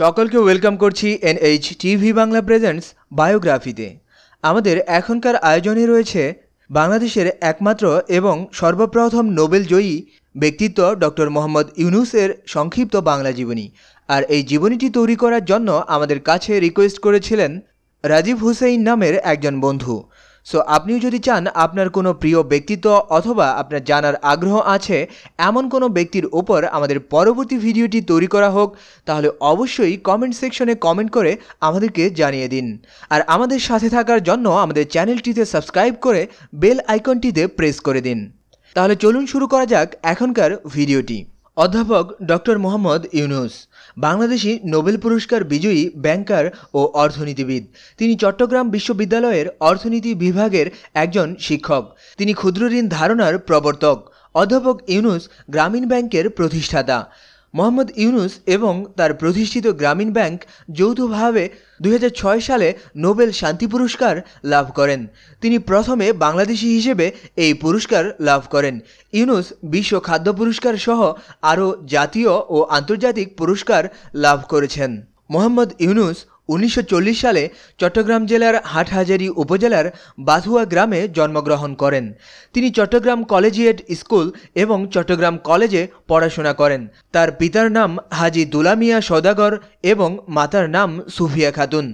সকলকে ওয়েলকাম করছি N H TV Bangla presents বায়োগ্রাফিতে আমাদের এখনকার আয়োজনে রয়েছে বাংলাদেশের একমাত্র এবং সর্বপ্রথম নোবেল জয়ী ব্যক্তিত্ব ডক্টর মোহাম্মদ ইউনুসের সংক্ষিপ্ত বাংলা জীবনী আর এই জীবনীটি তৈরি করার জন্য আমাদের কাছে রিকোয়েস্ট করেছিলেন রাজীব হুসেইন নামের একজন বন্ধু সো আপনিও যদি চান আপনার কোনো প্রিয় ব্যক্তিত্ব অথবা আপনার জানার আগ্রহ আছে এমন কোনো ব্যক্তির ওপর আমাদের পরবর্তী ভিডিওটি তৈরি করা হোক তাহলে অবশ্যই কমেন্ট সেকশনে কমেন্ট করে আমাদেরকে জানিয়ে দিন আর আমাদের সাথে থাকার জন্য আমাদের চ্যানেলটিতে সাবস্ক্রাইব করে বেল আইকনটিতে প্রেস করে দিন তাহলে চলুন শুরু করা যাক এখনকার ভিডিওটি অধ্যাপক ডক্টর মোহাম্মদ ইউনুস বাংলাদেশি নোবেল পুরস্কার বিজয়ী ব্যাংকার ও অর্থনীতিবিদ তিনি চট্টগ্রাম বিশ্ববিদ্যালয়ের অর্থনীতি বিভাগের একজন শিক্ষক তিনি ক্ষুদ্রঋণ ধারণার প্রবর্তক অধ্যাপক ইউনুস গ্রামীণ ব্যাংকের প্রতিষ্ঠাতা মোহাম্মদ ইউনুস এবং তার প্রতিষ্ঠিত গ্রামীণ ব্যাংক যৌথভাবে দুই সালে নোবেল শান্তি পুরস্কার লাভ করেন তিনি প্রথমে বাংলাদেশি হিসেবে এই পুরস্কার লাভ করেন ইউনুস বিশ্ব খাদ্য পুরস্কার সহ আরও জাতীয় ও আন্তর্জাতিক পুরস্কার লাভ করেছেন মোহাম্মদ ইউনুস ১৯৪০ সালে চট্টগ্রাম জেলার হাটহাজারী উপজেলার বাধুয়া গ্রামে জন্মগ্রহণ করেন তিনি চট্টগ্রাম কলেজিয়েট স্কুল এবং চট্টগ্রাম কলেজে পড়াশোনা করেন তার পিতার নাম হাজী দুলামিয়া সওদাগর এবং মাতার নাম সুফিয়া খাতুন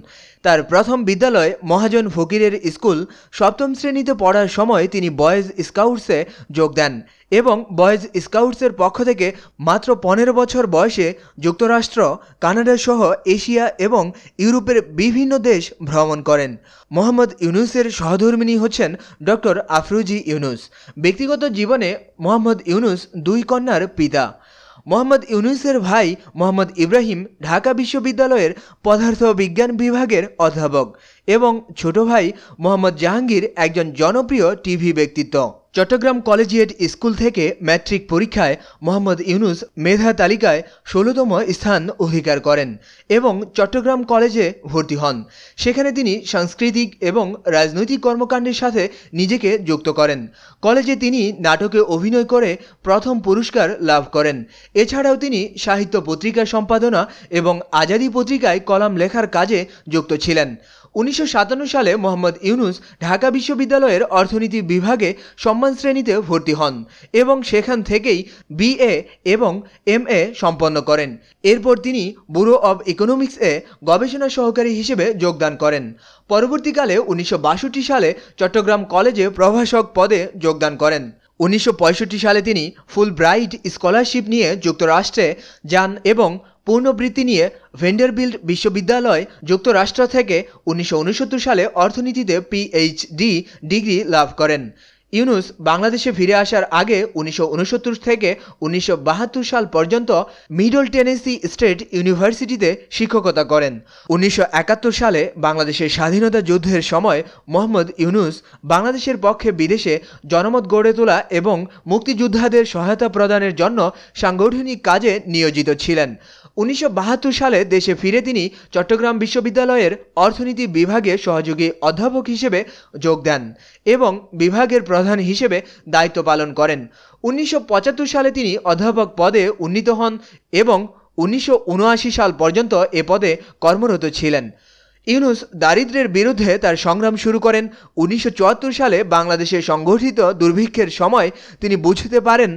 তার প্রথম বিদ্যালয় মহাজন ফকিরের স্কুল সপ্তম শ্রেণীতে পড়ার সময় তিনি বয়েজ স্কাউটসে যোগ দেন এবং বয়েজ স্কাউটসের পক্ষ থেকে মাত্র পনেরো বছর বয়সে যুক্তরাষ্ট্র কানাডা সহ এশিয়া এবং ইউরোপের বিভিন্ন দেশ ভ্রমণ করেন মোহাম্মদ ইউনুসের সহধর্মিনী হচ্ছেন ডক্টর আফরুজি ইউনুস ব্যক্তিগত জীবনে মোহাম্মদ ইউনুস দুই কন্যার পিতা মোহাম্মদ ইউনুসের ভাই মোহাম্মদ ইব্রাহিম ঢাকা বিশ্ববিদ্যালয়ের পদার্থ বিজ্ঞান বিভাগের অধ্যাপক এবং ছোট ভাই মোহাম্মদ জাহাঙ্গীর একজন জনপ্রিয় টিভি ব্যক্তিত্ব চট্টগ্রাম কলেজিয়েট স্কুল থেকে ম্যাট্রিক পরীক্ষায় মোহাম্মদ ইউনুস মেধা তালিকায় ষোলতম স্থান অধিকার করেন এবং চট্টগ্রাম কলেজে ভর্তি হন সেখানে তিনি সাংস্কৃতিক এবং রাজনৈতিক কর্মকাণ্ডের সাথে নিজেকে যুক্ত করেন কলেজে তিনি নাটকে অভিনয় করে প্রথম পুরস্কার লাভ করেন এছাড়াও তিনি সাহিত্য পত্রিকা সম্পাদনা এবং আজাদি পত্রিকায় কলাম লেখার কাজে যুক্ত ছিলেন উনিশশো সালে মোহাম্মদ ইউনুস ঢাকা বিশ্ববিদ্যালয়ের অর্থনীতি বিভাগে সম্মান শ্রেণীতে ভর্তি হন এবং সেখান থেকেই বিএ এবং এ সম্পন্ন করেন এরপর তিনি ব্যুরো অব ইকোনমিক্স এ গবেষণা সহকারী হিসেবে যোগদান করেন পরবর্তীকালে উনিশশো সালে চট্টগ্রাম কলেজে প্রভাষক পদে যোগদান করেন উনিশশো সালে তিনি ফুল ব্রাইট স্কলারশিপ নিয়ে যুক্তরাষ্ট্রে যান এবং পুনর্বৃত্তি নিয়ে ভেন্ডারবিল্ড বিশ্ববিদ্যালয় যুক্তরাষ্ট্র থেকে ১৯৬৯ সালে অর্থনীতিতে পিএইচডি ডিগ্রি লাভ করেন ইউনুস বাংলাদেশে ফিরে আসার আগে ১৯৬৯ থেকে ১৯৭২ সাল পর্যন্ত মিডল টেনেসি স্টেট ইউনিভার্সিটিতে শিক্ষকতা করেন ১৯৭১ সালে বাংলাদেশের স্বাধীনতা যুদ্ধের সময় মোহাম্মদ ইউনুস বাংলাদেশের পক্ষে বিদেশে জনমত গড়ে তোলা এবং মুক্তিযোদ্ধাদের সহায়তা প্রদানের জন্য সাংগঠনিক কাজে নিয়োজিত ছিলেন উনিশশো সালে দেশে ফিরে তিনি চট্টগ্রাম বিশ্ববিদ্যালয়ের অর্থনীতি বিভাগে সহযোগী অধ্যাপক হিসেবে যোগ দেন এবং বিভাগের প্রধান হিসেবে দায়িত্ব পালন করেন উনিশশো সালে তিনি অধ্যাপক পদে উন্নীত হন এবং উনিশশো সাল পর্যন্ত এ পদে কর্মরত ছিলেন ইউনুস দারিদ্রের বিরুদ্ধে তার সংগ্রাম শুরু করেন উনিশশো সালে বাংলাদেশে সংঘটিত দুর্ভিক্ষের সময় তিনি বুঝতে পারেন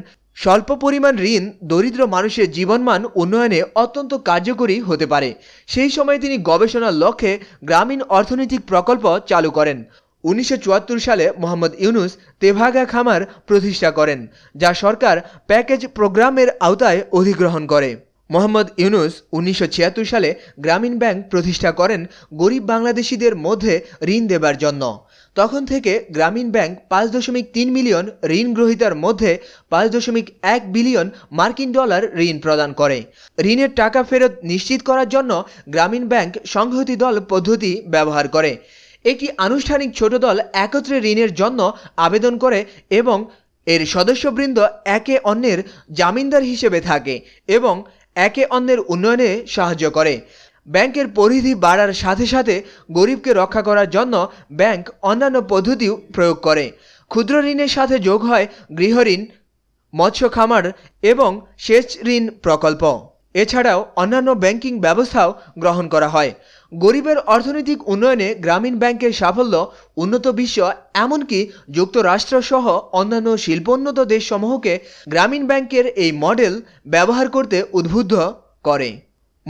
স্বল্প পরিমাণ ঋণ দরিদ্র মানুষের জীবনমান উন্নয়নে অত্যন্ত কার্যকরী হতে পারে সেই সময় তিনি গবেষণার লক্ষ্যে গ্রামীণ অর্থনৈতিক প্রকল্প চালু করেন উনিশশো সালে মোহাম্মদ ইউনুস তেভাগা খামার প্রতিষ্ঠা করেন যা সরকার প্যাকেজ প্রোগ্রামের আওতায় অধিগ্রহণ করে মোহাম্মদ ইউনুস উনিশশো সালে গ্রামীণ ব্যাংক প্রতিষ্ঠা করেন গরিব বাংলাদেশিদের মধ্যে ঋণ দেবার জন্য তখন থেকে গ্রামীণ ব্যাংক পাঁচ দশমিক তিন মিলিয়ন ঋণ গ্রহীতার মধ্যে পাঁচ দশমিক এক বিলিয়ন মার্কিন ডলার ঋণ প্রদান করে ঋণের টাকা ফেরত নিশ্চিত করার জন্য গ্রামীণ ব্যাংক সংহতি দল পদ্ধতি ব্যবহার করে একটি আনুষ্ঠানিক ছোট দল একত্রে ঋণের জন্য আবেদন করে এবং এর সদস্যবৃন্দ একে অন্যের জামিনদার হিসেবে থাকে এবং একে অন্যের উন্নয়নে সাহায্য করে ব্যাংকের পরিধি বাড়ার সাথে সাথে গরিবকে রক্ষা করার জন্য ব্যাংক অন্যান্য পদ্ধতিও প্রয়োগ করে ক্ষুদ্র ঋণের সাথে যোগ হয় গৃহঋণ মৎস্য খামার এবং সেচ ঋণ প্রকল্প এছাড়াও অন্যান্য ব্যাংকিং ব্যবস্থাও গ্রহণ করা হয় গরিবের অর্থনৈতিক উন্নয়নে গ্রামীণ ব্যাংকের সাফল্য উন্নত বিশ্ব এমনকি যুক্তরাষ্ট্র সহ অন্যান্য শিল্পোন্নত দেশসমূহকে গ্রামীণ ব্যাংকের এই মডেল ব্যবহার করতে উদ্বুদ্ধ করে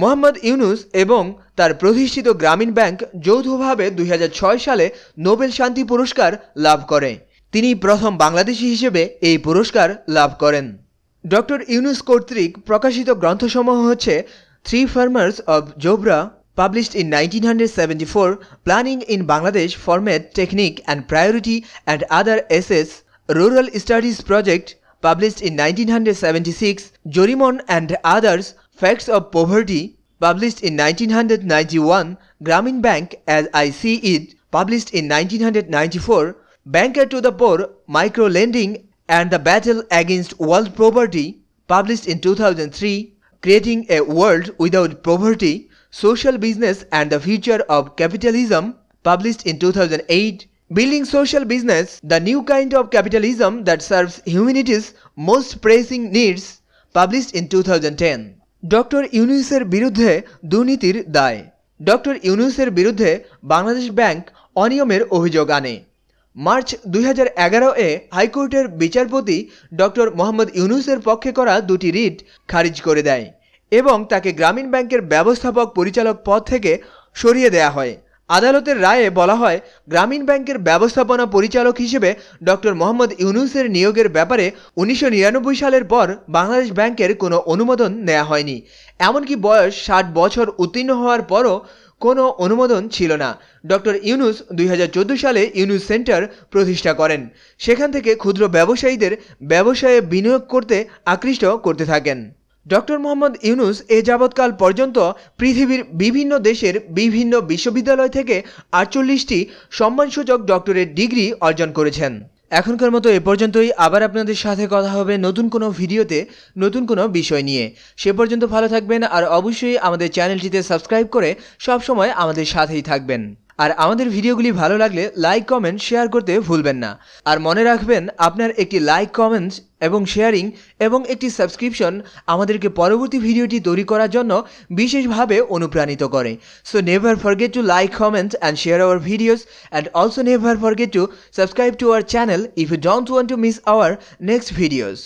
মোহাম্মদ ইউনুস এবং তার প্রতিষ্ঠিত গ্রামীণ ব্যাংক যৌথভাবে দুই সালে নোবেল শান্তি পুরস্কার লাভ করে তিনি প্রথম বাংলাদেশি হিসেবে এই পুরস্কার লাভ করেন ডক্টর ইউনুস কর্তৃক প্রকাশিত গ্রন্থসমূহ হচ্ছে three farmers of Jobra published in 1974, Planning in Bangladesh Format, Technique and Priority and Other Essays, Rural Studies Project, published in 1976, Jorimon and Others, Facts of Poverty, published in 1991, Gramin Bank as I See It, published in 1994, Banker to the Poor, Micro Lending and the Battle Against World Poverty, published in 2003, Creating a World Without Poverty, Social Business and the Future of Capitalism, published in 2008, Building Social Business, the New Kind of Capitalism that Serves Humanity's Most Pressing Needs, published in 2010. Doctor ইউনুসের বিরুদ্ধে দুর্নীতির দায় doctor ইউনুসের বিরুদ্ধে Bangladesh bank অনিয়মের অভিযোগ আনে March দুই এ হাইকোর্টের বিচারপতি ডক্টর মোহাম্মদ ইউনুসের পক্ষে করা দুটি রিট খারিজ করে দেয় এবং তাকে গ্রামীণ ব্যাংকের ব্যবস্থাপক পরিচালক পদ থেকে সরিয়ে দেয়া হয় আদালতের রায়ে বলা হয় গ্রামীণ ব্যাংকের ব্যবস্থাপনা পরিচালক হিসেবে ড মোহাম্মদ ইউনুসের নিয়োগের ব্যাপারে উনিশশো সালের পর বাংলাদেশ ব্যাংকের কোনো অনুমোদন নেওয়া হয়নি এমনকি বয়স ষাট বছর উত্তীর্ণ হওয়ার পরও কোনো অনুমোদন ছিল না ডক্টর ইউনুস দুই সালে ইউনুস সেন্টার প্রতিষ্ঠা করেন সেখান থেকে ক্ষুদ্র ব্যবসায়ীদের ব্যবসায়ে বিনিয়োগ করতে আকৃষ্ট করতে থাকেন ড মোহাম্মদ ইউনুস এ যাবৎকাল পর্যন্ত পৃথিবীর বিভিন্ন দেশের বিভিন্ন বিশ্ববিদ্যালয় থেকে আটচল্লিশটি সম্মানসূচক ডক্টরের ডিগ্রি অর্জন করেছেন এখনকার মতো এ পর্যন্তই আবার আপনাদের সাথে কথা হবে নতুন কোনো ভিডিওতে নতুন কোনো বিষয় নিয়ে সে পর্যন্ত ভালো থাকবেন আর অবশ্যই আমাদের চ্যানেলটিতে সাবস্ক্রাইব করে সব সময় আমাদের সাথেই থাকবেন আর আমাদের ভিডিওগুলি ভালো লাগলে লাইক কমেন্ট শেয়ার করতে ভুলবেন না আর মনে রাখবেন আপনার একটি লাইক কমেন্টস এবং শেয়ারিং এবং একটি সাবস্ক্রিপশন আমাদেরকে পরবর্তী ভিডিওটি তৈরি করার জন্য বিশেষভাবে অনুপ্রাণিত করে so never forget to like comment and share our videos and also never forget to subscribe to our channel if you don't want to miss our next videos